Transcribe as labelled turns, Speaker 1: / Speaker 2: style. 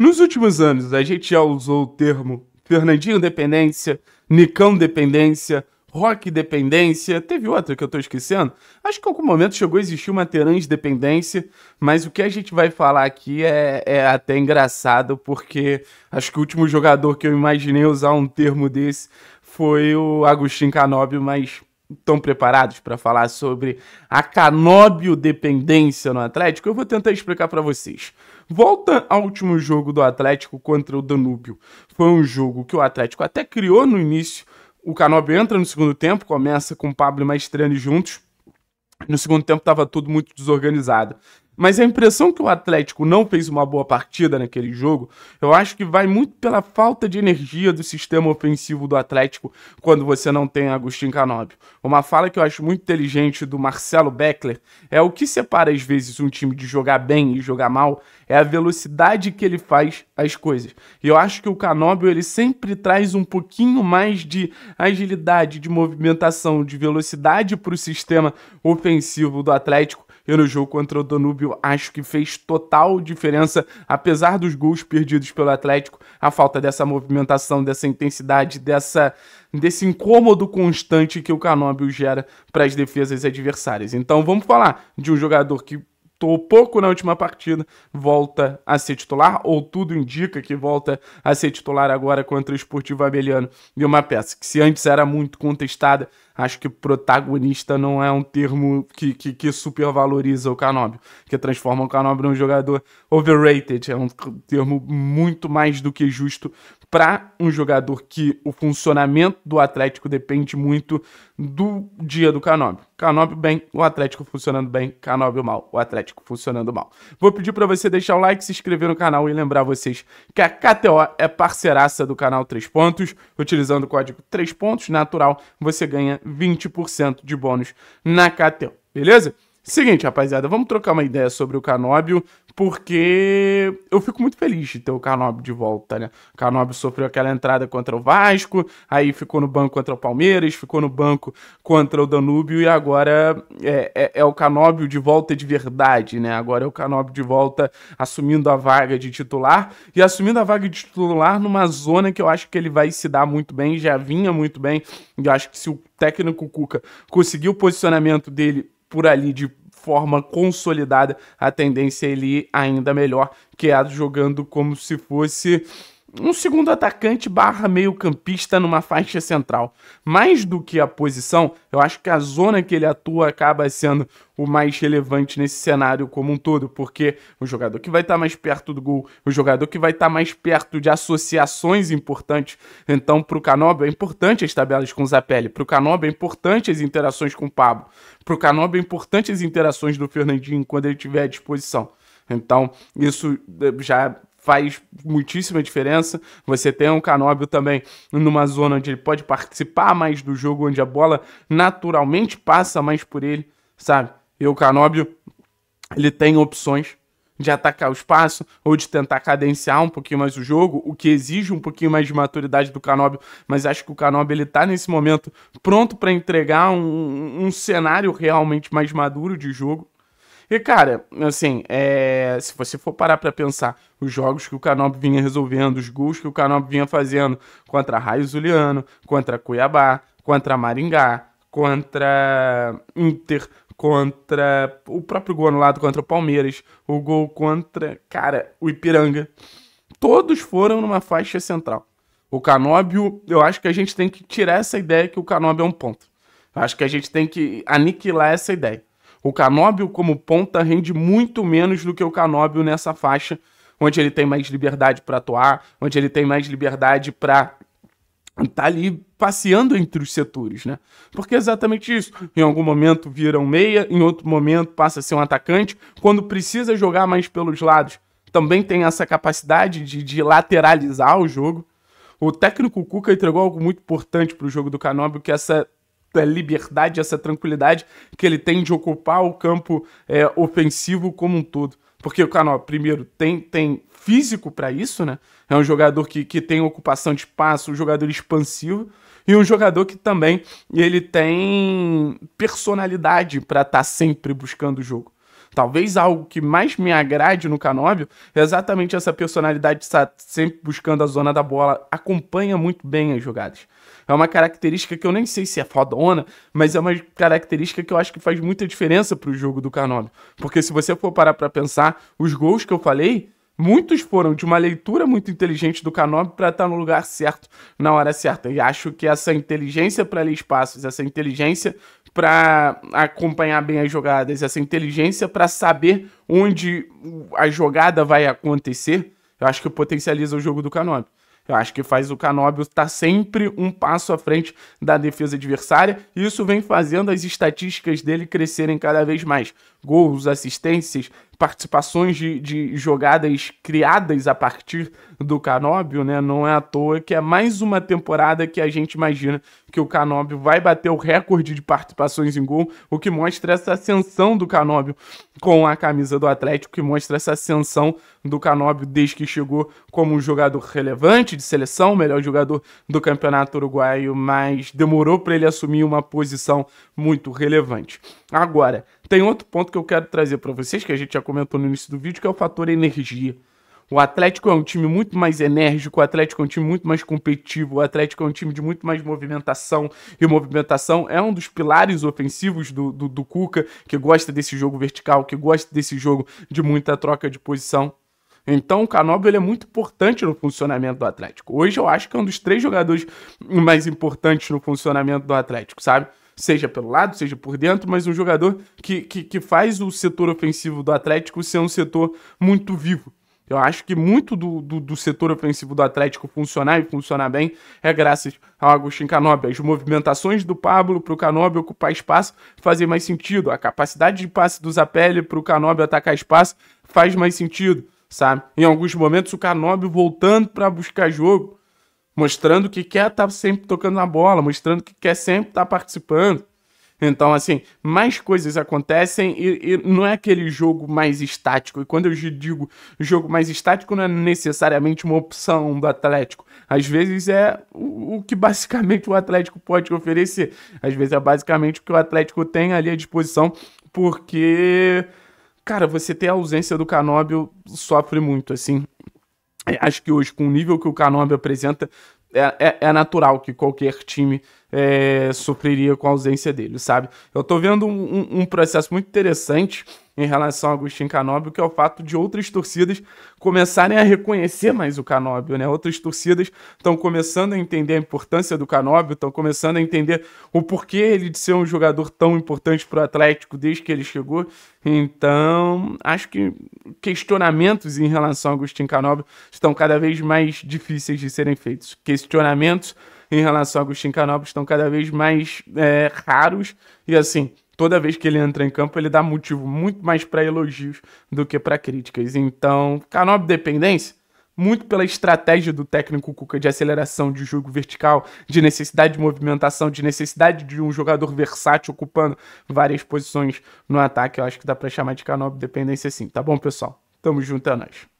Speaker 1: Nos últimos anos, a gente já usou o termo Fernandinho Dependência, Nicão Dependência, Rock Dependência, teve outra que eu tô esquecendo. Acho que em algum momento chegou a existir uma Terãs Dependência, mas o que a gente vai falar aqui é, é até engraçado, porque acho que o último jogador que eu imaginei usar um termo desse foi o Agostinho Canóbio, mas estão preparados para falar sobre a canóbio dependência no Atlético, eu vou tentar explicar para vocês. Volta ao último jogo do Atlético contra o Danúbio. Foi um jogo que o Atlético até criou no início. O Canóbio entra no segundo tempo, começa com Pablo e Maestrani juntos. No segundo tempo estava tudo muito desorganizado. Mas a impressão que o Atlético não fez uma boa partida naquele jogo, eu acho que vai muito pela falta de energia do sistema ofensivo do Atlético quando você não tem Agostinho Canóbio. Uma fala que eu acho muito inteligente do Marcelo Beckler é o que separa às vezes um time de jogar bem e jogar mal é a velocidade que ele faz as coisas. E eu acho que o Canóbio ele sempre traz um pouquinho mais de agilidade, de movimentação, de velocidade para o sistema ofensivo do Atlético no jogo contra o Danúbio acho que fez total diferença, apesar dos gols perdidos pelo Atlético, a falta dessa movimentação, dessa intensidade, dessa desse incômodo constante que o Canóbio gera para as defesas adversárias. Então vamos falar de um jogador que ou pouco na última partida, volta a ser titular, ou tudo indica que volta a ser titular agora contra o Esportivo Abeliano. E uma peça que, se antes era muito contestada, acho que protagonista não é um termo que, que, que supervaloriza o Canobio, que transforma o Canobio num jogador overrated. É um termo muito mais do que justo para um jogador que o funcionamento do Atlético depende muito do dia do Canobi. Canobi bem, o Atlético funcionando bem, Canobi mal, o Atlético funcionando mal. Vou pedir para você deixar o like, se inscrever no canal e lembrar vocês que a KTO é parceiraça do canal 3 Pontos. Utilizando o código 3 Pontos Natural, você ganha 20% de bônus na KTO, beleza? Seguinte, rapaziada, vamos trocar uma ideia sobre o Canóbio, porque eu fico muito feliz de ter o Canóbio de volta, né? O Canóbio sofreu aquela entrada contra o Vasco, aí ficou no banco contra o Palmeiras, ficou no banco contra o Danúbio e agora é, é, é o Canóbio de volta de verdade, né? Agora é o Canóbio de volta assumindo a vaga de titular e assumindo a vaga de titular numa zona que eu acho que ele vai se dar muito bem, já vinha muito bem, e eu acho que se o técnico Cuca conseguir o posicionamento dele por ali de forma consolidada, a tendência é ele ainda melhor, que é jogando como se fosse um segundo atacante barra meio campista numa faixa central. Mais do que a posição, eu acho que a zona que ele atua acaba sendo o mais relevante nesse cenário como um todo, porque o jogador que vai estar tá mais perto do gol, o jogador que vai estar tá mais perto de associações importantes. Então, para o Canoba é importante as tabelas com o Zapelli, para o Canoba é importante as interações com o Pablo, para o Canoba é importante as interações do Fernandinho quando ele tiver à disposição. Então, isso eh, já faz muitíssima diferença. Você tem um Canóbio também numa zona onde ele pode participar mais do jogo, onde a bola naturalmente passa mais por ele, sabe? E o Canóbio, ele tem opções de atacar o espaço ou de tentar cadenciar um pouquinho mais o jogo, o que exige um pouquinho mais de maturidade do Canóbio. mas acho que o Canóbio ele tá nesse momento pronto para entregar um, um cenário realmente mais maduro de jogo e, cara, assim, é... se você for parar para pensar os jogos que o Canop vinha resolvendo, os gols que o Canop vinha fazendo contra Raio Zuliano, contra Cuiabá, contra Maringá, contra Inter, contra o próprio gol anulado contra o Palmeiras, o gol contra, cara, o Ipiranga. Todos foram numa faixa central. O Canóbio, eu acho que a gente tem que tirar essa ideia que o Canóbio é um ponto. Eu acho que a gente tem que aniquilar essa ideia. O Canóbio como ponta rende muito menos do que o Canóbio nessa faixa, onde ele tem mais liberdade para atuar, onde ele tem mais liberdade para tá ali passeando entre os setores, né? Porque é exatamente isso. Em algum momento vira um meia, em outro momento passa a ser um atacante. Quando precisa jogar mais pelos lados, também tem essa capacidade de, de lateralizar o jogo. O técnico Cuca entregou algo muito importante para o jogo do Canóbio, que é essa é liberdade, essa tranquilidade que ele tem de ocupar o campo é, ofensivo como um todo. Porque o canal primeiro, tem, tem físico para isso, né? É um jogador que, que tem ocupação de espaço, um jogador expansivo e um jogador que também ele tem personalidade para estar tá sempre buscando o jogo. Talvez algo que mais me agrade no Canóbio é exatamente essa personalidade de estar sempre buscando a zona da bola, acompanha muito bem as jogadas. É uma característica que eu nem sei se é fodona, mas é uma característica que eu acho que faz muita diferença para o jogo do Canóbio. Porque se você for parar para pensar, os gols que eu falei, muitos foram de uma leitura muito inteligente do Canóbio para estar tá no lugar certo na hora certa. E acho que essa inteligência para ler espaços, essa inteligência para acompanhar bem as jogadas, essa inteligência para saber onde a jogada vai acontecer, eu acho que potencializa o jogo do Canóbio. Eu acho que faz o Canóbio estar tá sempre um passo à frente da defesa adversária, e isso vem fazendo as estatísticas dele crescerem cada vez mais gols, assistências, participações de, de jogadas criadas a partir do Canóbio, né? Não é à toa que é mais uma temporada que a gente imagina que o Canóbio vai bater o recorde de participações em gol, o que mostra essa ascensão do Canóbio com a camisa do Atlético, que mostra essa ascensão do Canóbio desde que chegou como um jogador relevante de seleção, melhor jogador do Campeonato Uruguaio, mas demorou para ele assumir uma posição muito relevante. Agora, tem outro ponto que eu quero trazer para vocês, que a gente já comentou no início do vídeo, que é o fator energia. O Atlético é um time muito mais enérgico, o Atlético é um time muito mais competitivo, o Atlético é um time de muito mais movimentação, e movimentação é um dos pilares ofensivos do, do, do Cuca, que gosta desse jogo vertical, que gosta desse jogo de muita troca de posição. Então o Canobo ele é muito importante no funcionamento do Atlético. Hoje eu acho que é um dos três jogadores mais importantes no funcionamento do Atlético, sabe? seja pelo lado, seja por dentro, mas um jogador que, que, que faz o setor ofensivo do Atlético ser um setor muito vivo. Eu acho que muito do, do, do, setor ofensivo do Atlético funcionar e funcionar bem é graças ao Agostinho Canóbio. As movimentações do Pablo para o Canóbio ocupar espaço fazem mais sentido. A capacidade de passe do Zapelli para o Canóbio atacar espaço faz mais sentido, sabe? Em alguns momentos o Canóbio voltando para buscar jogo mostrando que quer estar tá sempre tocando na bola, mostrando que quer sempre estar tá participando. Então, assim, mais coisas acontecem e, e, não é aquele jogo mais estático. E quando eu digo jogo mais estático, não é necessariamente uma opção do Atlético. Às vezes é o, o que basicamente o Atlético pode oferecer. Às vezes é basicamente o que o Atlético tem ali à disposição, porque, cara, você ter a ausência do Canóbio sofre muito, assim. É, acho que hoje, com o nível que o Canob apresenta, é, é, é natural que qualquer time é, supriria com a ausência dele, sabe? Eu tô vendo um, um, um processo muito interessante em relação a Agostinho Canóbio, que é o fato de outras torcidas começarem a reconhecer mais o Canóbio, né? Outras torcidas estão começando a entender a importância do Canóbio, estão começando a entender o porquê ele de ser um jogador tão importante para o Atlético desde que ele chegou. Então, acho que questionamentos em relação a Agostinho Canóbio estão cada vez mais difíceis de serem feitos. Questionamentos em relação a Agostinho Canopus estão cada vez mais é, raros. E assim, toda vez que ele entra em campo, ele dá motivo muito mais para elogios do que para críticas. Então, Canop dependência, muito pela estratégia do técnico Cuca de aceleração, de jogo vertical, de necessidade de movimentação, de necessidade de um jogador versátil ocupando várias posições no ataque. Eu acho que dá para chamar de Canop dependência sim, tá bom, pessoal? Tamo junto, é nóis.